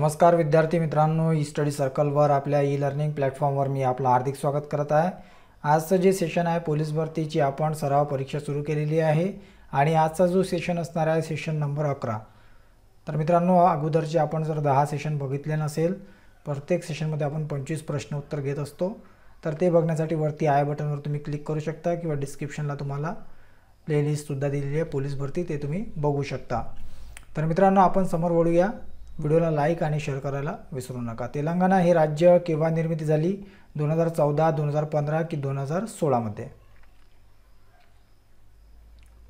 नमस्कार विद्यार्थी मित्रांनो ई स्टडी सर्कलवर आपल्या ई लर्निंग प्लॅटफॉर्मवर मी आपलं हार्दिक स्वागत करत आहे आजचं जे सेशन आहे पोलीस भरतीची आपण सराव परीक्षा सुरू केलेली आहे आणि आजचा जो सेशन असणार आहे सेशन नंबर अकरा तर मित्रांनो अगोदरचे आपण जर दहा सेशन बघितले नसेल प्रत्येक सेशनमध्ये आपण पंचवीस प्रश्न उत्तर घेत असतो तर ते बघण्यासाठी वरती आय बटनवर तुम्ही क्लिक करू शकता किंवा डिस्क्रिप्शनला तुम्हाला प्लेलिस्टसुद्धा दिलेली आहे पोलीस भरती ते तुम्ही बघू शकता तर मित्रांनो आपण समोर वळूया व्हिडिओला लाईक आणि शेअर करायला विसरू नका तेलंगणा हे राज्य केव्हा निर्मिती झाली दोन हजार चौदा दोन हजार पंधरा की दोन हजार सोळामध्ये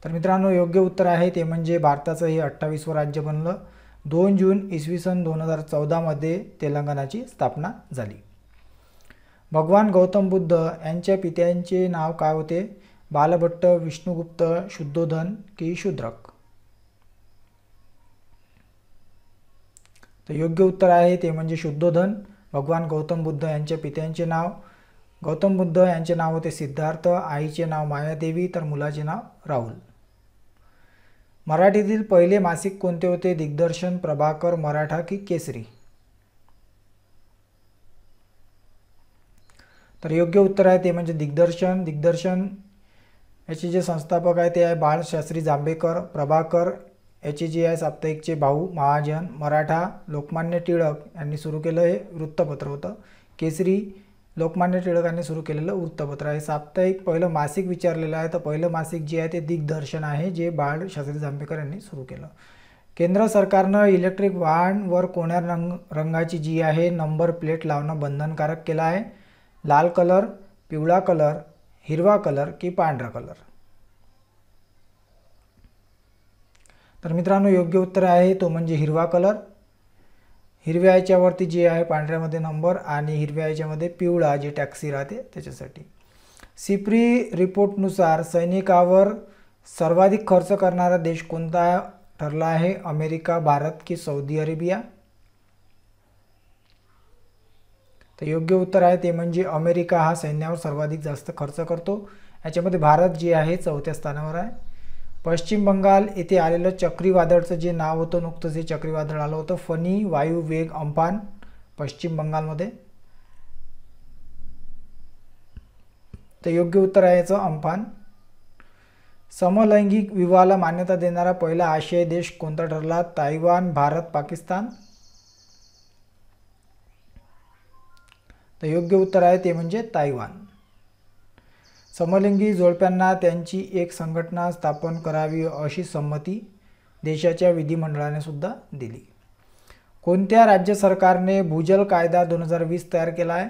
तर मित्रांनो योग्य उत्तर आहे ते म्हणजे भारताचं हे अठ्ठावीसवं राज्य बनलं दोन जून इसवी सन दोन हजार चौदामध्ये तेलंगणाची स्थापना झाली भगवान गौतम बुद्ध यांच्या पित्यांचे नाव काय होते बालभट्ट विष्णुगुप्त शुद्धोधन की शुद्रक तर योग्य उत्तर आहे ते म्हणजे शुद्धोधन भगवान गौतम बुद्ध यांच्या पित्यांचे नाव गौतम बुद्ध यांचे नाव होते सिद्धार्थ आईचे नाव मायादेवी तर मुलाचे नाव राहुल मराठीतील पहिले मासिक कोणते होते दिग्दर्शन प्रभाकर मराठा की केसरी तर योग्य उत्तर आहे ते म्हणजे दिग्दर्शन दिग्दर्शन याचे जे संस्थापक आहे ते आहे Balshastri Jambhekar Prabhakar H G I साप्ताहिकचे भाऊ महाजन मराठा लोकमान्य टिळक यांनी सुरू केलं हे वृत्तपत्र होतं केसरी लोकमान्य टिळकांनी सुरू केलेलं वृत्तपत्र आहे साप्ताहिक पहिलं मासिक विचारलेलं आहे तर पहिलं मासिक जे आहे ते दिग्दर्शन आहे जे बाळ शास्त्री जांभेकर यांनी सुरू केलं केंद्र सरकारनं इलेक्ट्रिक वाहनवर कोण्या रंग रंगाची जी आहे नंबर प्लेट लावणं बंधनकारक केलं आहे लाल कलर पिवळा कलर हिरवा कलर की पांढरा कलर तर मित्रांनो योग्य उत्तर आहे तो म्हणजे हिरवा कलर हिरव्या याच्यावरती जे आहे पांढऱ्यामध्ये नंबर आणि हिरव्या याच्यामध्ये पिवळा जे टॅक्सी राहते त्याच्यासाठी सिप्री रिपोर्टनुसार सैनिकावर सर्वाधिक खर्च करणारा देश कोणता ठरला आहे अमेरिका भारत की सौदी अरेबिया तर योग्य उत्तर आहे ते म्हणजे अमेरिका हा सैन्यावर सर्वाधिक जास्त खर्च करतो याच्यामध्ये भारत जे आहे चौथ्या स्थानावर आहे पश्चिम बंगाल येथे आलेलं चक्रीवादळचं जे नाव होतं नुकतं जे चक्रीवादळ आलं होतं फनी वायू वेग अंपान पश्चिम बंगालमध्ये तर योग्य उत्तर आहे याचं अंपान समलैंगिक विवाहाला मान्यता देणारा पहिला आशियाई देश कोणता ठरला तायवान भारत पाकिस्तान तर योग्य उत्तर आहे ते म्हणजे तायवान समलिंगी जोडप्यांना त्यांची एक संघटना स्थापन करावी अशी संमती देशाच्या विधिमंडळाने सुद्धा दिली कोणत्या राज्य सरकारने भूजल कायदा दोन हजार वीस तयार केला आहे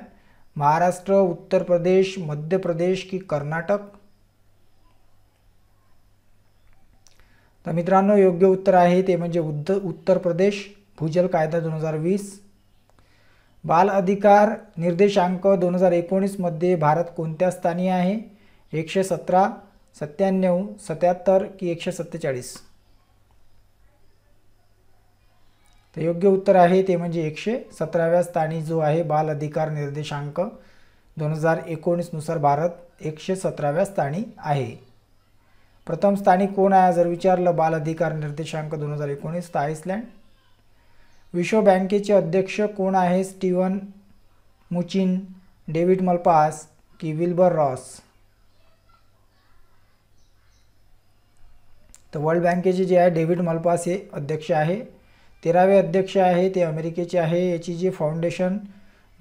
महाराष्ट्र उत्तर प्रदेश मध्य प्रदेश की कर्नाटक तर मित्रांनो योग्य उत्तर आहे ते म्हणजे उद्ध उत्तर प्रदेश भूजल कायदा दोन हजार वीस बाल अधिकार निर्देशांक दोन हजार एकोणीसमध्ये भारत कोणत्या स्थानी आहे एकशे सतरा सत्त्याण्णव सत्याहत्तर की एकशे सत्तेचाळीस तर योग्य उत्तर आहे ते म्हणजे एकशे सतराव्या स्थानी जो आहे बाल अधिकार निर्देशांक दोन हजार एकोणीसनुसार भारत एकशे सतराव्या स्थानी आहे प्रथम स्थानी कोण आहे जर विचारलं बाल अधिकार निर्देशांक दोन हजार एकोणीस तर आईसलँड विश्व बँकेचे अध्यक्ष कोण आहे स्टीवन मुचिन डेव्हिड मलपास की विल्बर रॉस तर वर्ल्ड बँकेचे जे आहे डेव्हिड मलपास हे अध्यक्ष आहे तेरावे अध्यक्ष आहे ते अमेरिकेचे आहे याची जे फाउंडेशन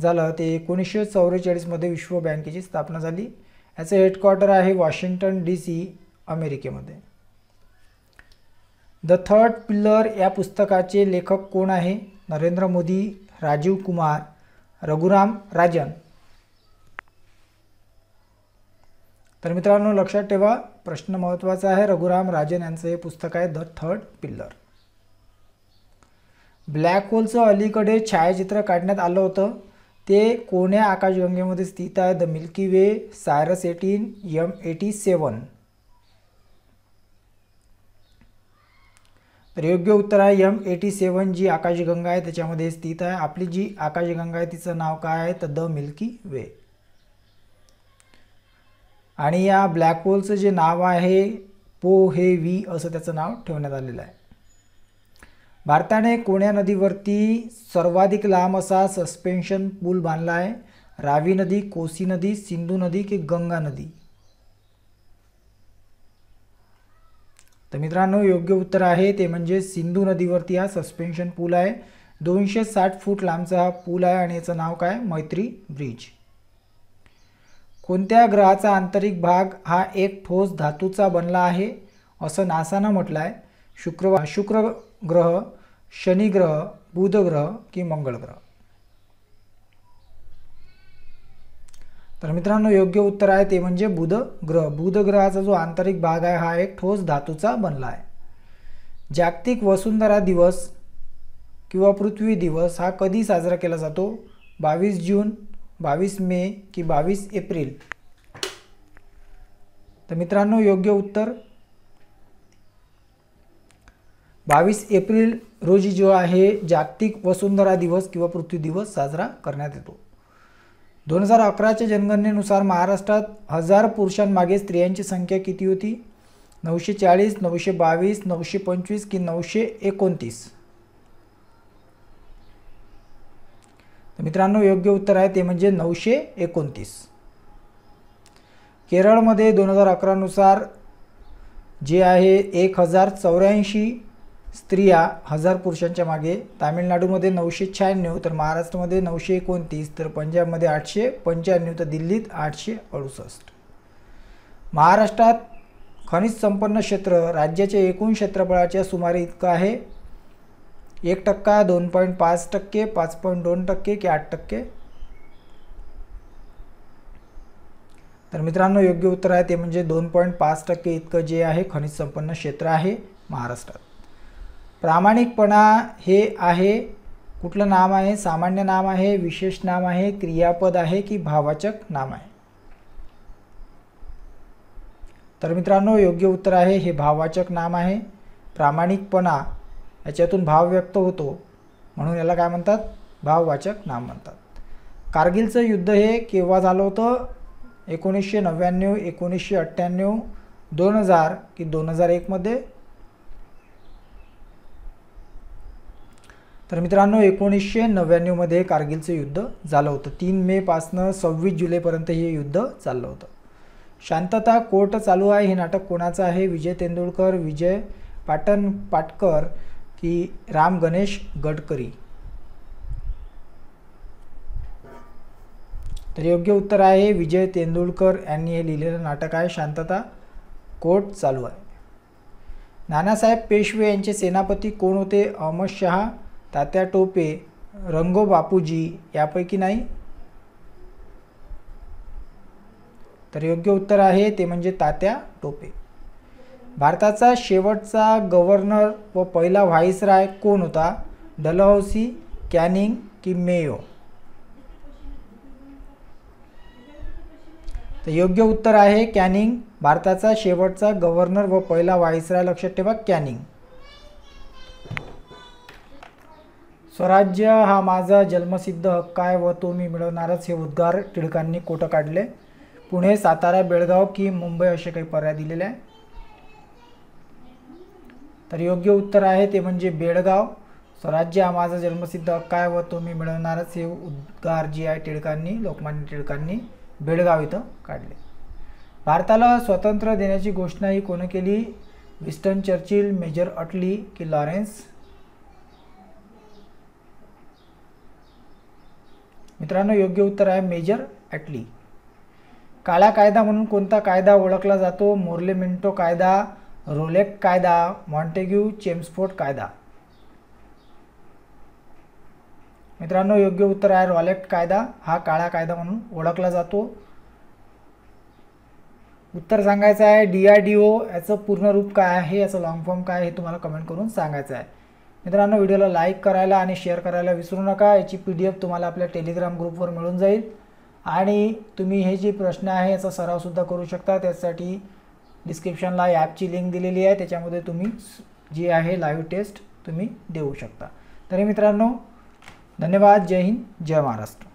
झालं ते एकोणीसशे चौवेचाळीसमध्ये विश्व बँकेची स्थापना झाली याचं हेडक्वार्टर आहे वॉशिंग्टन डी सी अमेरिकेमध्ये द थर्ड पिल्लर या पुस्तकाचे लेखक कोण आहे नरेंद्र मोदी राजीव कुमार रघुराम राजन तर मित्रांनो लक्षात ठेवा प्रश्न महत्त्वाचा आहे रघुराम राजन यांचं हे पुस्तक आहे द थर्ड पिल्लर ब्लॅक होलचं अलीकडे छायाचित्र काढण्यात आलं होतं ते कोण्या आकाशगंगेमध्ये स्थित आहे द मिल्की वे सायरस एटीन यम एटी सेवन तर योग्य उत्तर आहे एम एटी सेवन जी आकाशगंगा आहे त्याच्यामध्ये स्थित आहे आपली जी आकाशगंगा आहे तिचं नाव काय आहे तर द मिल्की वे आणि या ब्लॅक होलचं जे नाव आहे पो हे व्ही असं त्याचं नाव ठेवण्यात आलेलं आहे भारताने कोण्या नदीवरती सर्वाधिक लांब असा सस्पेन्शन पूल बांधला आहे रावी नदी कोसी नदी सिंधू नदी की गंगा नदी तर मित्रांनो योग्य उत्तर आहे ते म्हणजे सिंधू नदीवरती हा सस्पेन्शन पूल आहे दोनशे साठ फूट लांबचा हा पूल आहे आणि याचं नाव काय मैत्री ब्रिज कोणत्या ग्रहाचा आंतरिक भाग हा एक ठोस धातूचा बनला आहे असं नासानं म्हटलं आहे शुक्रवा शुक्र ग्रह शनिग्रह बुधग्रह की मंगळ ग्रह तर मित्रांनो योग्य उत्तर आहे ते म्हणजे बुध ग्रह बुध ग्रहाचा जो आंतरिक भाग आहे हा एक ठोस धातूचा बनला आहे जागतिक वसुंधरा दिवस किंवा पृथ्वी दिवस हा कधी साजरा केला जातो बावीस जून बावीस मे की बावीस एप्रिल तर मित्रांनो योग्य उत्तर बावीस एप्रिल रोजी जो आहे जागतिक वसुंधरा दिवस किंवा पृथ्वी दिवस साजरा करण्यात येतो दोन हजार अकराच्या जनगणनेनुसार महाराष्ट्रात हजार पुरुषांमागे स्त्रियांची संख्या किती होती नऊशे चाळीस नऊशे बावीस नऊशे पंचवीस की नऊशे एकोणतीस तर मित्रांनो योग्य उत्तर आहे ते म्हणजे नऊशे एकोणतीस केरळमध्ये दोन हजार अकरानुसार जे आहे एक हजार चौऱ्याऐंशी स्त्रिया हजार पुरुषांच्या मागे तामिळनाडूमध्ये नऊशे शहाण्णव तर महाराष्ट्रामध्ये नऊशे एकोणतीस तर पंजाबमध्ये आठशे पंच्याण्णव तर दिल्लीत आठशे अडुसष्ट महाराष्ट्रात खनिज संपन्न क्षेत्र राज्याच्या एकूण क्षेत्रफळाच्या सुमारे इतकं आहे एक टक्का दोन पॉईंट पाच टक्के पाच पॉईंट दोन टक्के की आठ टक्के तर मित्रांनो योग्य उत्तर आहे ते म्हणजे दोन पॉईंट पाच टक्के इतकं जे आहे खनिज संपन्न क्षेत्र आहे महाराष्ट्रात प्रामाणिकपणा हे आहे कुठलं नाम आहे सामान्य नाम आहे विशेष नाम आहे क्रियापद आहे की भावाचक नाम आहे तर मित्रांनो योग्य उत्तर आहे हे भावाचक नाम आहे प्रामाणिकपणा याच्यातून भाव व्यक्त होतो म्हणून याला काय म्हणतात भाववाचक नाम म्हणतात कारगिलचं युद्ध हे केव्हा झालं होतं एकोणीसशे नव्याण्णव एकोणीसशे अठ्ठ्याण्णव दोन हजार की दोन हजार एकमध्ये तर मित्रांनो एकोणीसशे नव्याण्णवमध्ये कारगिलचं युद्ध झालं होतं तीन पासनं सव्वीस जुलैपर्यंत हे युद्ध चाललं होतं शांतता कोर्ट चालू आहे हे नाटक कोणाचं आहे विजय तेंडुलकर विजय पाटण पाटकर की राम गणेश गडकरी तर योग्य उत्तर आहे विजय तेंडुलकर यांनी हे लिहिलेलं नाटक आहे शांतता कोर्ट चालू आहे नानासाहेब पेशवे यांचे सेनापती कोण होते अहमद शहा तात्या टोपे रंगो बापूजी यापैकी नाही तर योग्य उत्तर आहे ते म्हणजे तात्या टोपे भारताचा शेवटचा गव्हर्नर व पहिला व्हाईसराय कोण होता डलहौसी कॅनिंग की मेयो तर योग्य उत्तर आहे कॅनिंग भारताचा शेवटचा गव्हर्नर व पहिला व्हाईसराय लक्षात ठेवा कॅनिंग स्वराज्य हा माझा जन्मसिद्ध हक्क आहे व तो मी मिळवणारच हे उद्गार टिळकांनी कोटं काढले पुणे सातारा बेळगाव की मुंबई असे काही पर्याय दिलेले आहे तर योग्य उत्तर आहे ते म्हणजे बेळगाव स्वराज्य हा माझा जन्मसिद्ध हक्क आहे व तो मी मिळवणारच हे उद्गार जे आहे टिळकांनी लोकमान्य टिळकांनी बेळगाव इथं काढले भारताला स्वातंत्र्य देण्याची घोषणा ही कोणी केली विस्टन चर्चिल मेजर अटली की लॉरेन्स मित्रांनो योग्य उत्तर आहे मेजर ॲटली काळा कायदा म्हणून कोणता कायदा ओळखला जातो मोर्लेमेंटो कायदा रोलेक कायदा मॉन्टेग्यू चेम्सफोर्ट कायदा मित्रांनो योग्य उत्तर आहे रॉलेक्ट कायदा हा काळा कायदा म्हणून ओळखला जातो उत्तर सांगायचं आहे डी आर डी ओ याचं पूर्ण रूप काय आहे याचं लॉंग फॉर्म काय हे तुम्हाला कमेंट करून सांगायचं आहे मित्रांनो व्हिडिओला लाईक करायला आणि शेअर करायला विसरू नका याची पी डी एफ तुम्हाला आपल्या टेलिग्राम ग्रुपवर मिळून जाईल आणि तुम्ही हे जे प्रश्न आहे याचा सरावसुद्धा करू शकता त्यासाठी डिस्क्रिप्शनला ॲपची लिंक दिलेली आहे त्याच्यामध्ये तुम्ही जी आहे लाईव्ह टेस्ट तुम्ही देऊ शकता तरी मित्रांनो धन्यवाद जय हिंद जय महाराष्ट्र